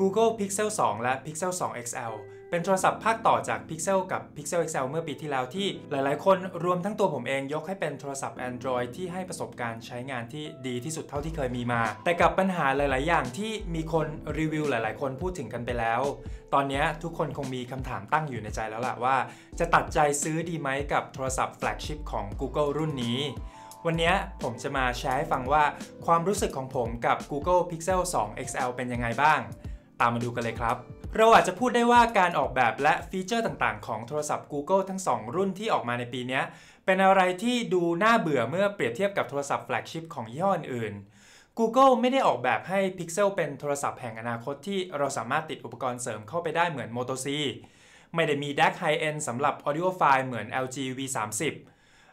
Google Pixel 2 และ Pixel 2 XL เป็นโทรศัพท์ภาคต่อจาก Pixel กับ Pixel XL เมื่อปีที่แล้วที่หลายๆคนรวมทั้งตัวผมเองยกให้เป็นโทรศัพท์ Android ที่ให้ประสบการณ์ใช้งานที่ดีที่สุดเท่าที่เคยมีมา แต่กับปัญหาหลาย ๆ อย่างที่มีคนรีวิวหลายๆ คนพูดถึงกันไปแล้ว ตอนนี้ทุกคนคงมีคำถามตั้งอยู่ในใจแล้วล่ะว่า จะตัดใจซื้อดีไหมกับโทรศัพท์แฟลกชิพของ Google รุ่นนี้ วันนี้ผมจะมาแชร์ให้ฟังว่าความรู้สึกของผมกับ Google Pixel 2 XL เป็นยังไงบ้างตามมาดูกันเลยครับ เราอาจจะพูดได้ว่าการออกแบบและฟีเจอร์ต่างๆของโทรศัพท์ Google ทั้ง 2 รุ่นที่ออกมาในปีนี้เป็นอะไรที่ดูน่าเบื่อเมื่อเปรียบเทียบกับโทรศัพท์แฟลกชิพของยี่ห้ออื่น Google ไม่ได้ออกแบบให้ Pixel เป็นโทรศัพท์แห่งอนาคตที่เราสามารถติดอุปกรณ์เสริมเข้าไปได้เหมือน Moto C ไม่ได้มี DAC High End สำหรับ Audio File เหมือน LG V30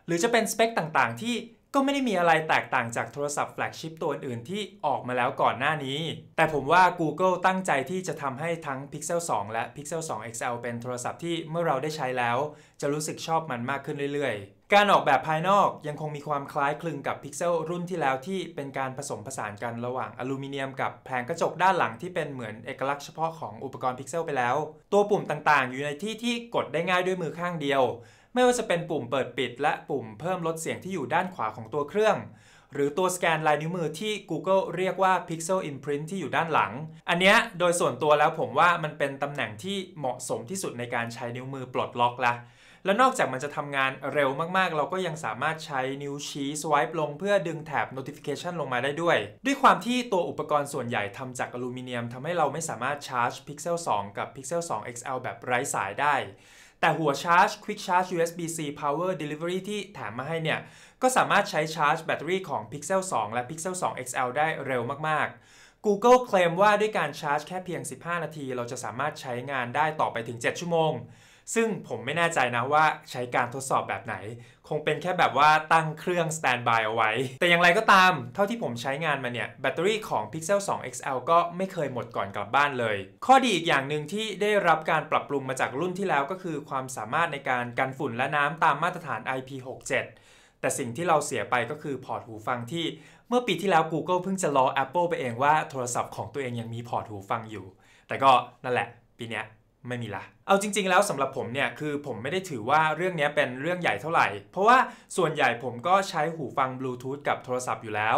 หรือจะเป็นสเปค ต่างๆ ที่ก็ไม่ได้มีอะไรแตกต่างจากโทรศัพท์แฟลกชิพตัวอื่นที่ออกมาแล้วก่อนหน้านี้ แต่ผมว่า Google ตั้งใจที่จะทำให้ทั้ง Pixel 2 และ Pixel 2 XL เป็นโทรศัพท์ที่เมื่อเราได้ใช้แล้ว จะรู้สึกชอบมันมากขึ้นเรื่อยๆ การออกแบบภายนอกยังคงมีความคล้ายคลึงกับ Pixel รุ่นที่แล้วที่เป็นการผสมผสานกันระหว่างอลูมิเนียม กับแผงกระจกด้านหลังที่เป็นเหมือนเอกลักษณ์เฉพาะของอุปกรณ์ Pixel ไปแล้ว ตัวปุ่มต่างๆ อยู่ในที่ที่กดได้ง่ายด้วยมือข้างเดียวไม่ว่าจะเป็นปุ่มเปิดปิดและปุ่มเพิ่มลดเสียงที่อยู่ด้านขวาของตัวเครื่อง หรือตัวสแกนลายนิ้วมือที่ Google เรียกว่า Pixel Imprint ที่อยู่ด้านหลัง อันนี้โดยส่วนตัวแล้วผมว่ามันเป็นตำแหน่งที่เหมาะสมที่สุดในการใช้นิ้วมือปลดล็อกละ แล้วนอกจากมันจะทำงานเร็วมากๆ เราก็ยังสามารถใช้นิ้วชี้สวายลงเพื่อดึงแถบ notification ลงมาได้ด้วย ด้วยความที่ตัวอุปกรณ์ส่วนใหญ่ทำจากอลูมิเนียมทำให้เราไม่สามารถชาร์จ Pixel 2 กับ Pixel 2 XL แบบไร้สายได้แต่หัวชาร์จ Quick Charge USB-C Power Delivery ที่แถมมาให้เนี่ยก็สามารถใช้ชาร์จแบตเตอรี่ของ Pixel 2 และ Pixel 2 XL ได้เร็วมากๆ Google เคลมว่าด้วยการชาร์จแค่เพียง 15 นาที เราจะสามารถใช้งานได้ต่อไปถึง 7 ชั่วโมงซึ่งผมไม่แน่ใจนะว่าใช้การทดสอบแบบไหน คงเป็นแค่แบบว่าตั้งเครื่องสแตนบายเอาไว้ แต่อย่างไรก็ตาม เท่าที่ผมใช้งานมาเนี่ย แบตเตอรี่ของ Pixel 2 XL ก็ไม่เคยหมดก่อนกลับบ้านเลย ข้อดีอีกอย่างหนึ่งที่ได้รับการปรับปรุงมาจากรุ่นที่แล้วก็คือ ความสามารถในการกันฝุ่นและน้ำตามมาตรฐาน IP67 แต่สิ่งที่เราเสียไปก็คือพอร์ตหูฟังที่ เมื่อปีที่แล้ว Google เพิ่งจะล้อ Apple ไปเองว่าโทรศัพท์ของตัวเองยังมีพอร์ตหูฟังอยู่ แต่ก็นั่นแหละปีนี้ไม่มีละ เอาจริง ๆแล้วสำหรับผมเนี่ย คือผมไม่ได้ถือว่าเรื่องนี้เป็นเรื่องใหญ่เท่าไหร่ เพราะว่าส่วนใหญ่ผมก็ใช้หูฟังบลูทูธกับโทรศัพท์อยู่แล้ว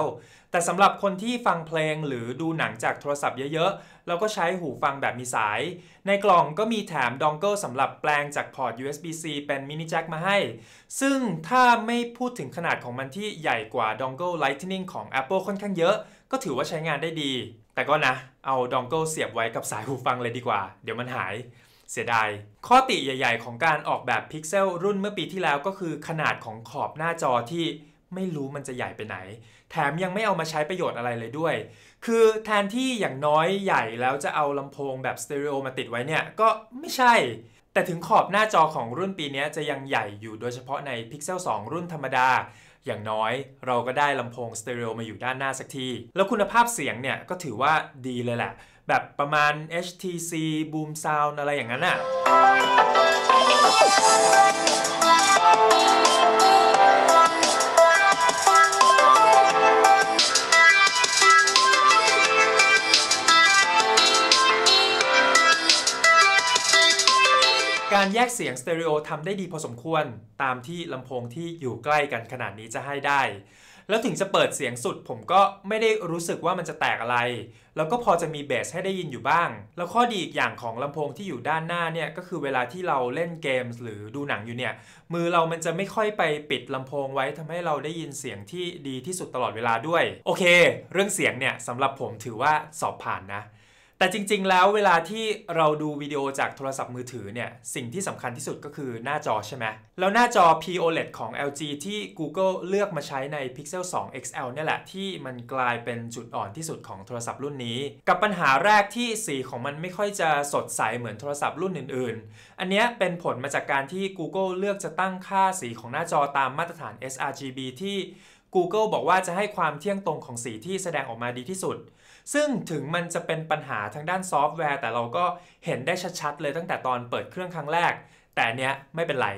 แต่สำหรับคนที่ฟังเพลงหรือดูหนังจากโทรศัพท์เยอะๆเราก็ใช้หูฟังแบบมีสาย ในกล่องก็มีแถมดองเกิลสำหรับแปลงจากพอร์ต USB-C เป็นมินิแจ็คมาให้ ซึ่งถ้าไม่พูดถึงขนาดของมันที่ใหญ่กว่าดองเกิล Lightning ของ Apple ค่อนข้างเยอะ ก็ถือว่าใช้งานได้ดี แต่ก็นะเอาดองเกิลเสียบไว้กับสายหูฟังเลยดีกว่า เดี๋ยวมันหาย เสียดาย ข้อติใหญ่ๆของการออกแบบพิกเซลรุ่นเมื่อปีที่แล้วก็คือขนาดของขอบหน้าจอที่ไม่รู้มันจะใหญ่ไปไหน แถมยังไม่เอามาใช้ประโยชน์อะไรเลยด้วย คือแทนที่อย่างน้อยใหญ่แล้วจะเอาลำโพงแบบสเตอริโอมาติดไว้เนี่ย ก็ไม่ใช่แต่ถึงขอบหน้าจอของรุ่นปีนี้จะยังใหญ่อยู่โดยเฉพาะใน Pixel 2 รุ่นธรรมดา อย่างน้อยเราก็ได้ลำโพงสเตอริโอมาอยู่ด้านหน้าสักที แล้วคุณภาพเสียงเนี่ยก็ถือว่าดีเลยแหละ แบบประมาณ HTC Boom Sound อะไรอย่างนั้นอะ่ะการแยกเสียงสเตอริโอทำได้ดีพอสมควรตามที่ลำโพงที่อยู่ใกล้กันขนาดนี้จะให้ได้ แล้วถึงจะเปิดเสียงสุดผมก็ไม่ได้รู้สึกว่ามันจะแตกอะไร แล้วก็พอจะมีเบสให้ได้ยินอยู่บ้าง แล้วข้อดีอีกอย่างของลำโพงที่อยู่ด้านหน้าเนี่ยก็คือเวลาที่เราเล่นเกมหรือดูหนังอยู่เนี่ย มือเรามันจะไม่ค่อยไปปิดลำโพงไว้ทำให้เราได้ยินเสียงที่ดีที่สุดตลอดเวลาด้วย โอเค เรื่องเสียงเนี่ยสำหรับผมถือว่าสอบผ่านนะแต่จริงๆ แล้วเวลาที่เราดูวิดีโอจากโทรศัพท์มือถือเนี่ยสิ่งที่สำคัญที่สุดก็คือหน้าจอใช่ไหมแล้วหน้าจอ POLED ของ LG ที่ Google เลือกมาใช้ใน Pixel 2 XL เนี่ยแหละ ที่มันกลายเป็นจุดอ่อนที่สุดของโทรศัพท์รุ่นนี้ กับปัญหาแรกที่สีของมันไม่ค่อยจะสดใสเหมือนโทรศัพท์รุ่นอื่นๆ อันนี้เป็นผลมาจากการที่ Google เลือกจะตั้งค่าสีของหน้าจอตามมาตรฐาน sRGB ที่ Google บอกว่าจะให้ความเที่ยงตรงของสีที่แสดงออกมาดีที่สุดซึ่งถึงมันจะเป็นปัญหาทางด้านซอฟต์แวร์ แต่เราก็เห็นได้ชัดๆเลยตั้งแต่ตอนเปิดเครื่องครั้งแรก แต่เนี้ยไม่เป็นไร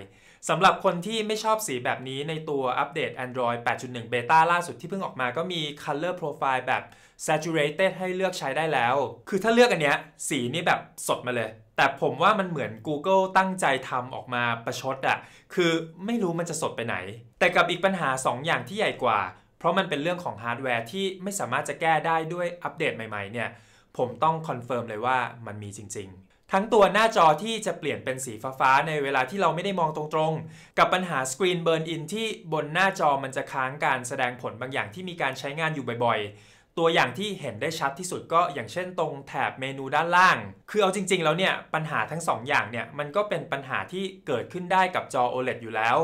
สำหรับคนที่ไม่ชอบสีแบบนี้ในตัวอัปเดต Android 8.1 เบต้าล่าสุดที่เพิ่งออกมาก็มี Color Profile แบบ Saturated ให้เลือกใช้ได้แล้ว คือถ้าเลือกอันเนี้ยสีนี่แบบสดมาเลย แต่ผมว่ามันเหมือน Google ตั้งใจทำออกมาประชดอะคือไม่รู้มันจะสดไปไหน แต่กับอีกปัญหา 2 อย่างที่ใหญ่กว่าเพราะมันเป็นเรื่องของฮาร์ดแวร์ที่ไม่สามารถจะแก้ได้ด้วยอัปเดตใหม่ ๆ เนี่ยผมต้องคอนเฟิร์มเลยว่ามันมีจริง ๆ ทั้งตัวหน้าจอที่จะเปลี่ยนเป็นสีฟ้า ๆ ในเวลาที่เราไม่ได้มองตรง ๆ กับปัญหาสกรีนเบิร์นอินที่บนหน้าจอมันจะค้างการแสดงผลบางอย่างที่มีการใช้งานอยู่บ่อย ๆตัวอย่างที่เห็นได้ชัดที่สุดก็อย่างเช่นตรงแถบเมนูด้านล่าง คือเอาจริงๆแล้วเนี่ยปัญหาทั้ง2ออย่างเนี่ยมันก็เป็นปัญหาที่เกิดขึ้นได้กับจอ OLED อยู่แล้ว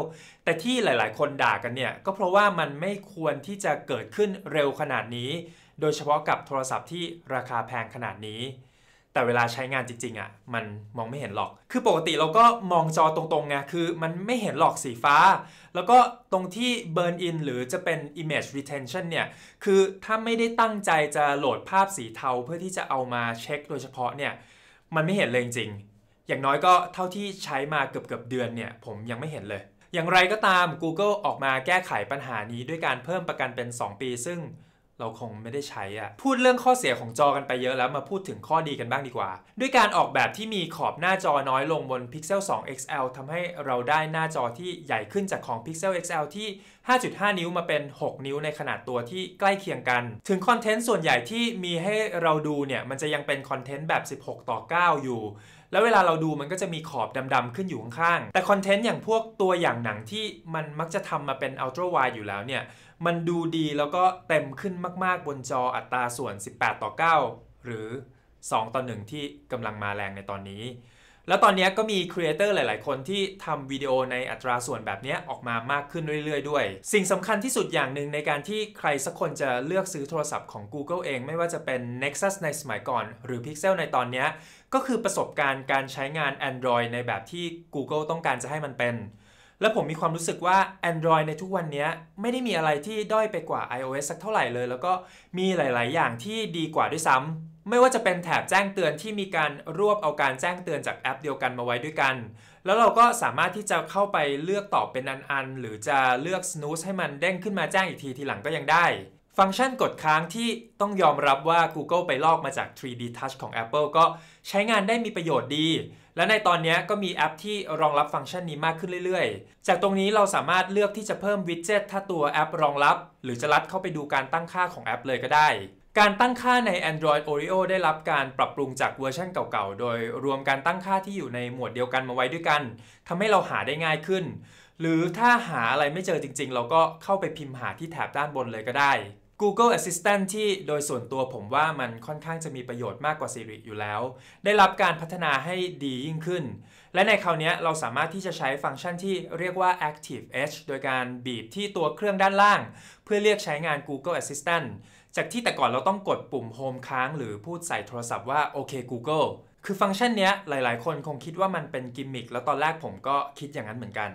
แต่ที่หลายๆคนด่ากันเนี่ยก็เพราะว่ามันไม่ควรที่จะเกิดขึ้นเร็วขนาดนี้ โดยเฉพาะกับโทรศัพท์ที่ราคาแพงขนาดนี้แต่เวลาใช้งานจริงๆอะ่ะมันมองไม่เห็นหรอก คือปกติเราก็มองจอตรงๆไงคือมันไม่เห็นหรอกสีฟ้า แล้วก็ตรงที่ burn in หรือจะเป็น image retention เนี่ย คือถ้าไม่ได้ตั้งใจจะโหลดภาพสีเทาเพื่อที่จะเอามาเช็คโดยเฉพาะเนี่ย มันไม่เห็นเลยจริง อย่างน้อยก็เท่าที่ใช้มาเกือบเกือบเดือนเนี่ย ผมยังไม่เห็นเลย อย่างไรก็ตาม Google ออกมาแก้ไขปัญหานี้ด้วยการเพิ่มประกันเป็น 2 ปีซึ่งเราคงไม่ได้ใช้อะพูดเรื่องข้อเสียของจอกันไปเยอะแล้วมาพูดถึงข้อดีกันบ้างดีกว่า ด้วยการออกแบบที่มีขอบหน้าจอน้อยลงบน Pixel 2 XL ทำให้เราได้หน้าจอที่ใหญ่ขึ้นจากของ Pixel XL ที่ 5.5 นิ้วมาเป็น 6 นิ้วในขนาดตัวที่ใกล้เคียงกัน ถึงคอนเทนต์ส่วนใหญ่ที่มีให้เราดูเนี่ย มันจะยังเป็นคอนเทนต์แบบ 16 ต่อ 9 อยู่ แล้วเวลาเราดูมันก็จะมีขอบดำๆขึ้นอยู่ข้างๆ แต่คอนเทนต์อย่างพวกตัวอย่างหนังที่มันมักจะทำมาเป็น ultra wide อยู่แล้วเนี่ยมันดูดีแล้วก็เต็มขึ้นมากๆบนจออัตราส่วน 18 ต่อ 9 หรือ 2 ต่อ 1 ที่กำลังมาแรงในตอนนี้ แล้วตอนนี้ก็มีครีเอเตอร์หลายๆ คนที่ทำวิดีโอในอัตราส่วนแบบนี้ออกมามากขึ้นเรื่อยๆด้วย สิ่งสำคัญที่สุดอย่างหนึ่งในการที่ใครสักคนจะเลือกซื้อโทรศัพท์ของ Google เอง ไม่ว่าจะเป็น Nexus ในสมัยก่อน หรือ Pixel ในตอนนี้ก็คือประสบการณ์การใช้งาน Android ในแบบที่ Google ต้องการจะให้มันเป็นแล้วผมมีความรู้สึกว่า Android ในทุกวันนี้ไม่ได้มีอะไรที่ด้อยไปกว่า iOS สักเท่าไหร่เลย แล้วก็มีหลาย ๆ อย่างที่ดีกว่าด้วยซ้ำไม่ว่าจะเป็นแถบแจ้งเตือนที่มีการรวบเอาการแจ้งเตือนจากแอปเดียวกันมาไว้ด้วยกัน แล้วเราก็สามารถที่จะเข้าไปเลือกตอบเป็นอัน ๆ หรือจะเลือก snooze ให้มันเด้งขึ้นมาแจ้งอีกทีทีหลังก็ยังได้ฟังก์ชันกดค้างที่ต้องยอมรับว่า Google ไปลอกมาจาก 3D Touch ของ Apple ก็ใช้งานได้มีประโยชน์ดีและในตอนนี้ก็มีแอปที่รองรับฟังก์ชันนี้มากขึ้นเรื่อยๆ จากตรงนี้เราสามารถเลือกที่จะเพิ่มวิดเจ็ตถ้าตัวแอปรองรับ หรือจะลัดเข้าไปดูการตั้งค่าของแอปเลยก็ได้ การตั้งค่าใน Android Oreo ได้รับการปรับปรุงจากเวอร์ชันเก่าๆ โดยรวมการตั้งค่าที่อยู่ในหมวดเดียวกันมาไว้ด้วยกัน ทำให้เราหาได้ง่ายขึ้น หรือถ้าหาอะไรไม่เจอจริงๆ เราก็เข้าไปพิมพ์หาที่แถบด้านบนเลยก็ได้ Google Assistant ที่โดยส่วนตัวผมว่ามันค่อนข้างจะมีประโยชน์มากกว่า Siri อยู่แล้ว ได้รับการพัฒนาให้ดียิ่งขึ้น และในคราวนี้เราสามารถที่จะใช้ฟังก์ชันที่เรียกว่า Active Edge โดยการบีบที่ตัวเครื่องด้านล่างเพื่อเรียกใช้งาน Google Assistant จากที่แต่ก่อนเราต้องกดปุ่ม Home ค้างหรือพูดใส่โทรศัพท์ว่าโอเค Google คือฟังก์ชันนี้หลาย ๆ คนคงคิดว่ามันเป็นกิมมิคแล้วตอนแรกผมก็คิดอย่างนั้นเหมือนกัน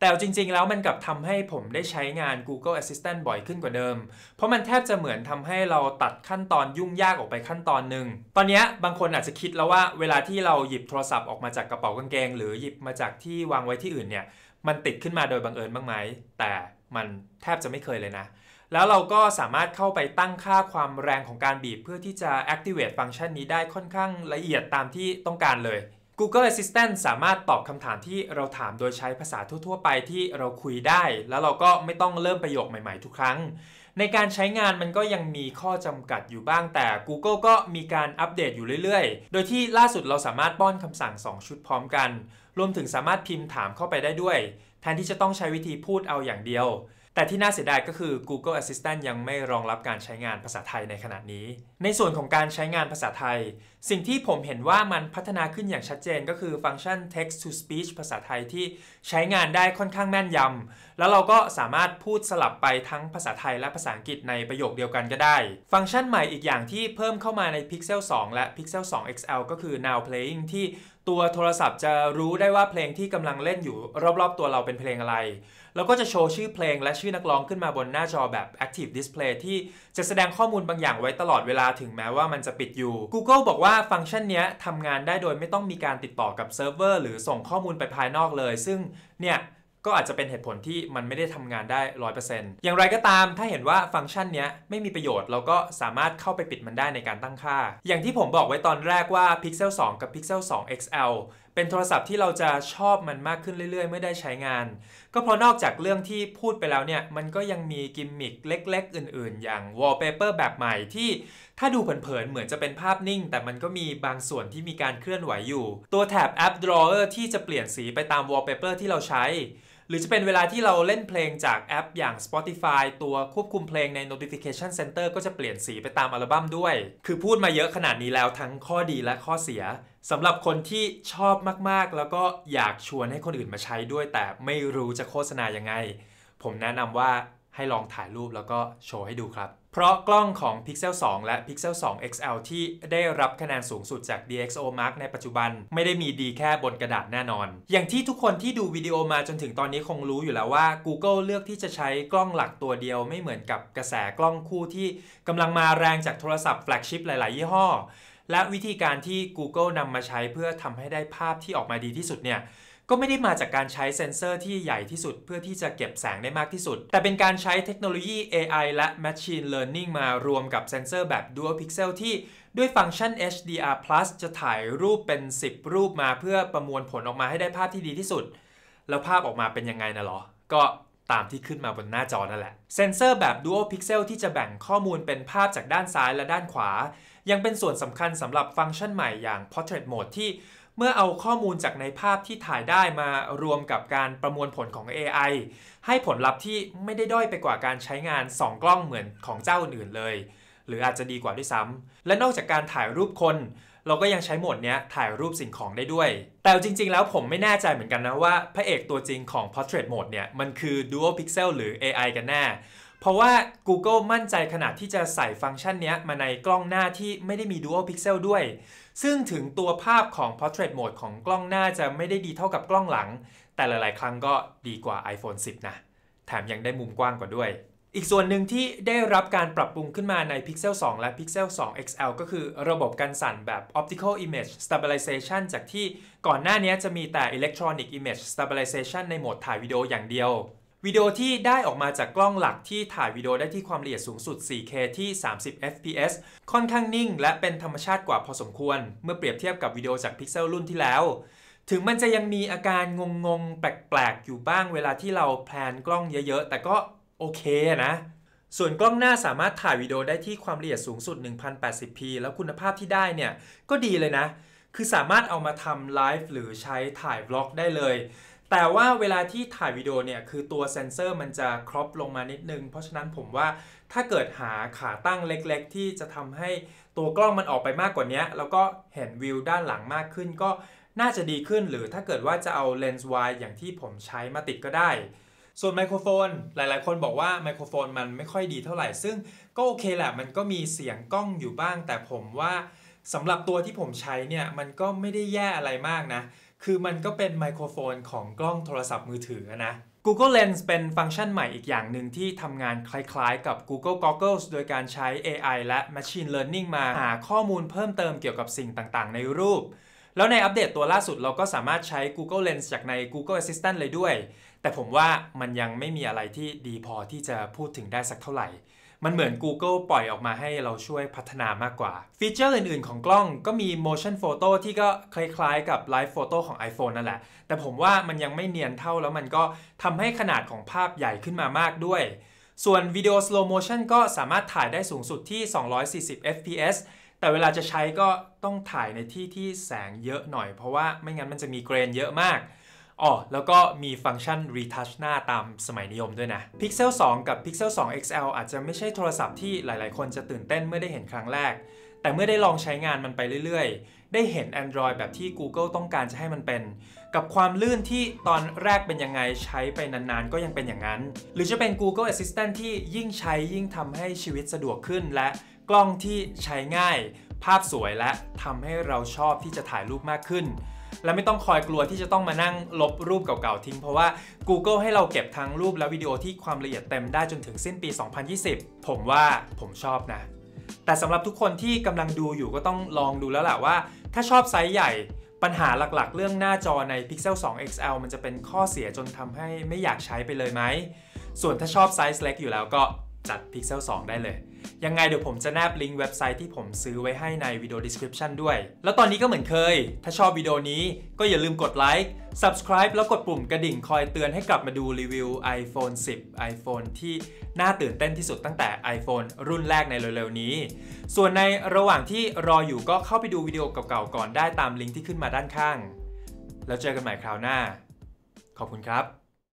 แต่จริงๆ แล้วมันกลับทำให้ผมได้ใช้งาน Google Assistant บ่อยขึ้นกว่าเดิม เพราะมันแทบจะเหมือนทำให้เราตัดขั้นตอนยุ่งยากออกไปขั้นตอนหนึ่งตอนนี้บางคนอาจจะคิดแล้วว่าเวลาที่เราหยิบโทรศัพท์ออกมาจากกระเป๋ากางเกง หรือหยิบมาจากที่วางไว้ที่อื่นเนี่ย มันติดขึ้นมาโดยบังเอิญบ้างไหม แต่มันแทบจะไม่เคยเลยนะ แล้วเราก็สามารถเข้าไปตั้งค่าความแรงของการบีบ เพื่อที่จะ activate ฟังก์ชันนี้ได้ค่อนข้างละเอียดตามที่ต้องการเลย Google Assistant สามารถตอบคำถามที่เราถามโดยใช้ภาษาทั่วๆ ไปที่เราคุยได้ แล้วเราก็ไม่ต้องเริ่มประโยคใหม่ๆทุกครั้ง ในการใช้งานมันก็ยังมีข้อจำกัดอยู่บ้างแต่ Google ก็มีการอัปเดตอยู่เรื่อยๆ โดยที่ล่าสุดเราสามารถป้อนคำสั่ง 2 ชุดพร้อมกัน รวมถึงสามารถพิมพ์ถามเข้าไปได้ด้วย แทนที่จะต้องใช้วิธีพูดเอาอย่างเดียวแต่ที่น่าเสียดายก็คือ Google Assistant ยังไม่รองรับการใช้งานภาษาไทยในขณะนี้ ในส่วนของการใช้งานภาษาไทย สิ่งที่ผมเห็นว่ามันพัฒนาขึ้นอย่างชัดเจนก็คือฟังก์ชัน text to speech ภาษาไทยที่ใช้งานได้ค่อนข้างแม่นยำ แล้วเราก็สามารถพูดสลับไปทั้งภาษาไทยและภาษาอังกฤษในประโยคเดียวกันก็ได้ ฟังก์ชันใหม่อีกอย่างที่เพิ่มเข้ามาใน Pixel 2 และ Pixel 2 XL ก็คือ Now Playing ที่ตัวโทรศัพท์จะรู้ได้ว่าเพลงที่กำลังเล่นอยู่รอบๆ ตัวเราเป็นเพลงอะไร แล้วก็จะโชว์ชื่อเพลงและชื่อนักร้องขึ้นมาบนหน้าจอแบบ Active Display ที่จะแสดงข้อมูลบางอย่างไว้ตลอดเวลาถึงแม้ว่ามันจะปิดอยู่ Google บอกว่าฟังก์ชันนี้ทำงานได้โดยไม่ต้องมีการติดต่อกับเซิร์ฟเวอร์หรือส่งข้อมูลไปภายนอกเลยซึ่งเนี่ยก็อาจจะเป็นเหตุผลที่มันไม่ได้ทำงานได้ร้อยเปอร์เซ็นต์อย่างไรก็ตามถ้าเห็นว่าฟังก์ชันนี้ไม่มีประโยชน์ เราก็สามารถเข้าไปปิดมันได้ในการตั้งค่า อย่างที่ผมบอกไว้ตอนแรกว่า Pixel 2 กับ Pixel 2 XL เป็นโทรศัพท์ที่เราจะชอบมันมากขึ้นเรื่อยๆ เมื่อได้ใช้งาน ก็เพราะนอกจากเรื่องที่พูดไปแล้วเนี่ย มันก็ยังมีกิมมิคเล็ก ๆ อื่น ๆ อย่างวอลเปเปอร์แบบใหม่ที่ ถ้าดูเผินๆเหมือนจะเป็นภาพนิ่ง แต่มันก็มีบางส่วนที่มีการเคลื่อนไหวอยู่ ตัวแถบ App Drawer ที่จะเปลี่ยนสีไปตามวอลเปเปอร์ที่เราใช้หรือจะเป็นเวลาที่เราเล่นเพลงจากแอปอย่าง Spotify ตัวควบคุมเพลงใน Notification Center ก็จะเปลี่ยนสีไปตามอัลบั้มด้วย คือพูดมาเยอะขนาดนี้แล้วทั้งข้อดีและข้อเสียสำหรับคนที่ชอบมากๆ แล้วก็อยากชวนให้คนอื่นมาใช้ด้วย แต่ไม่รู้จะโฆษณายังไง ผมแนะนำว่าให้ลองถ่ายรูปแล้วก็โชว์ให้ดูครับเพราะกล้องของ Pixel 2 และ Pixel 2 XL ที่ได้รับคะแนนสูงสุดจาก DxO Mark ในปัจจุบัน ไม่ได้มีดีแค่บนกระดาษแน่นอน อย่างที่ทุกคนที่ดูวิดีโอมาจนถึงตอนนี้คงรู้อยู่แล้วว่า Google เลือกที่จะใช้กล้องหลักตัวเดียวไม่เหมือนกับกระแสกล้องคู่ที่กำลังมาแรงจากโทรศัพท์แฟลกชิพหลาย ๆ ยี่ห้อ และวิธีการที่ Google นำมาใช้เพื่อทำให้ได้ภาพที่ออกมาดีที่สุดเนี่ยก็ไม่ได้มาจากการใช้เซนเซอร์ที่ใหญ่ที่สุด เพื่อที่จะเก็บแสงได้มากที่สุด แต่เป็นการใช้เทคโนโลยี AI และ Machine Learning มารวมกับเซนเซอร์แบบ Dual Pixel ที่ด้วยฟังก์ชัน HDR+ จะถ่ายรูปเป็น 10 รูปมาเพื่อประมวลผลออกมาให้ได้ภาพที่ดีที่สุด แล้วภาพออกมาเป็นยังไงนะหรอ ก็ตามที่ขึ้นมาบนหน้าจอนั่นแหละเซนเซอร์แบบ Dual Pixel ที่จะแบ่งข้อมูลเป็นภาพจากด้านซ้ายและด้านขวา ยังเป็นส่วนสำคัญสำหรับฟังก์ชันใหม่อย่าง Portrait Mode ที่เมื่อเอาข้อมูลจากในภาพที่ถ่ายได้มารวมกับการประมวลผลของ AI ให้ผลลัพธ์ที่ไม่ได้ด้อยไปกว่าการใช้งาน 2 กล้องเหมือนของเจ้าอื่นเลย หรืออาจจะดีกว่าด้วยซ้ำ และนอกจากการถ่ายรูปคนเราก็ยังใช้โหมดนี้ถ่ายรูปสิ่งของได้ด้วย แต่จริงๆแล้วผมไม่แน่ใจเหมือนกันนะว่าพระเอกตัวจริงของ Portrait Mode เนี่ยมันคือ Dual Pixel หรือ AI กันแน่เพราะว่า Google มั่นใจขนาดที่จะใส่ฟังก์ชันนี้มาในกล้องหน้าที่ไม่ได้มี Dual Pixel ด้วย ซึ่งถึงตัวภาพของ Portrait Mode ของกล้องหน้าจะไม่ได้ดีเท่ากับกล้องหลัง แต่หลายๆ ครั้งก็ดีกว่า iPhone 10 นะ แถมยังได้มุมกว้างกว่าด้วย อีกส่วนหนึ่งที่ได้รับการปรับปรุงขึ้นมาใน Pixel 2 และ Pixel 2 XL ก็คือระบบการสั่นแบบ Optical Image Stabilization จากที่ก่อนหน้านี้จะมีแต่ Electronic Image Stabilization ในโหมดถ่ายวิดีโออย่างเดียววิดีโอที่ได้ออกมาจากกล้องหลักที่ถ่ายวิดีโอได้ที่ความละเอียดสูงสุด 4K ที่ 30 fps ค่อนข้างนิ่งและเป็นธรรมชาติกว่าพอสมควรเมื่อเปรียบเทียบกับวิดีโอจากพิกเซลรุ่นที่แล้ว ถึงมันจะยังมีอาการงงๆ แปลกๆ อยู่บ้างเวลาที่เราแพลนกล้องเยอะๆ แต่ก็โอเคนะ ส่วนกล้องหน้าสามารถถ่ายวิดีโอได้ที่ความละเอียดสูงสุด 1080p แล้วคุณภาพที่ได้เนี่ยก็ดีเลยนะ คือสามารถเอามาทำไลฟ์หรือใช้ถ่ายบล็อกได้เลยแต่ว่าเวลาที่ถ่ายวิดีโอเนี่ยคือตัวเซนเซอร์มันจะครอปลงมานิดนึงเพราะฉะนั้นผมว่าถ้าเกิดหาขาตั้งเล็กๆที่จะทำให้ตัวกล้องมันออกไปมากกว่านี้แล้วก็เห็นวิวด้านหลังมากขึ้นก็น่าจะดีขึ้น หรือถ้าเกิดว่าจะเอาเลนส์วายอย่างที่ผมใช้มาติดก็ได้ ส่วนไมโครโฟน หลายๆคนบอกว่าไมโครโฟน มันไม่ค่อยดีเท่าไหร่ซึ่งก็โอเคแหละมันก็มีเสียงกล้องอยู่บ้าง แต่ผมว่าสำหรับตัวที่ผมใช้เนี่ยมันก็ไม่ได้แย่อะไรมากนะคือมันก็เป็นไมโครโฟนของกล้องโทรศัพท์มือถือนะ Google Lens เป็นฟังก์ชันใหม่อีกอย่างหนึ่งที่ทำงานคล้ายๆกับ Google Goggles โดยการใช้ AI และ Machine Learning มาหาข้อมูลเพิ่มเติมเกี่ยวกับสิ่งต่างๆในรูป แล้วในอัปเดตตัวล่าสุดเราก็สามารถใช้ Google Lens จากใน Google Assistant เลยด้วย แต่ผมว่ามันยังไม่มีอะไรที่ดีพอที่จะพูดถึงได้สักเท่าไหร่มันเหมือน Google ปล่อยออกมาให้เราช่วยพัฒนามากกว่า ฟีเจอร์อื่นๆ ของกล้องก็มี motion photo ที่ก็คล้ายๆ กับ live photo ของ iPhone นั่นแหละ แต่ผมว่ามันยังไม่เนียนเท่าแล้วมันก็ทำให้ขนาดของภาพใหญ่ขึ้นมามากด้วย ส่วนวิดีโอ slow motion ก็สามารถถ่ายได้สูงสุดที่ 240 fps แต่เวลาจะใช้ก็ต้องถ่ายในที่ที่แสงเยอะหน่อยเพราะว่าไม่งั้นมันจะมีเกรนเยอะมากอ๋อ แล้วก็มีฟังก์ชัน retouch หน้าตามสมัยนิยมด้วยนะ Pixel 2 กับ Pixel 2 XL อาจจะไม่ใช่โทรศัพท์ที่หลายๆคนจะตื่นเต้นเมื่อได้เห็นครั้งแรก แต่เมื่อได้ลองใช้งานมันไปเรื่อยๆ ได้เห็น Android แบบที่ Google ต้องการจะให้มันเป็น กับความลื่นที่ตอนแรกเป็นยังไง ใช้ไปนานๆ ก็ยังเป็นอย่างนั้น หรือจะเป็น Google Assistant ที่ยิ่งใช้ยิ่งทำให้ชีวิตสะดวกขึ้น และกล้องที่ใช้ง่าย ภาพสวยและทำให้เราชอบที่จะถ่ายรูปมากขึ้นและไม่ต้องคอยกลัวที่จะต้องมานั่งลบรูปเก่าๆ ทิ้งเพราะว่า Google ให้เราเก็บทั้งรูปและวิดีโอที่ความละเอียดเต็มได้จนถึงสิ้นปี 2020 ผมว่าผมชอบนะ แต่สำหรับทุกคนที่กำลังดูอยู่ก็ต้องลองดูแล้วแหละว่า ถ้าชอบไซส์ใหญ่ปัญหาหลักๆเรื่องหน้าจอใน Pixel 2 XL มันจะเป็นข้อเสียจนทำให้ไม่อยากใช้ไปเลยไหม ส่วนถ้าชอบไซส์เล็กอยู่แล้วก็จัด Pixel 2 ได้เลยยังไงเดี๋ยวผมจะแนบลิงก์เว็บไซต์ที่ผมซื้อไว้ให้ในวิดีโอดีสคริปชันด้วย แล้วตอนนี้ก็เหมือนเคย ถ้าชอบวิดีโอนี้ก็อย่าลืมกดไลค์ subscribe แล้วกดปุ่มกระดิ่งคอยเตือนให้กลับมาดูรีวิว iPhone 10 iPhone ที่น่าตื่นเต้นที่สุดตั้งแต่ iPhone รุ่นแรกในเร็วๆนี้ ส่วนในระหว่างที่รออยู่ก็เข้าไปดูวิดีโอเก่าๆก่อนได้ตามลิงก์ที่ขึ้นมาด้านข้าง แล้วเจอกันใหม่คราวหน้า ขอบคุณครับ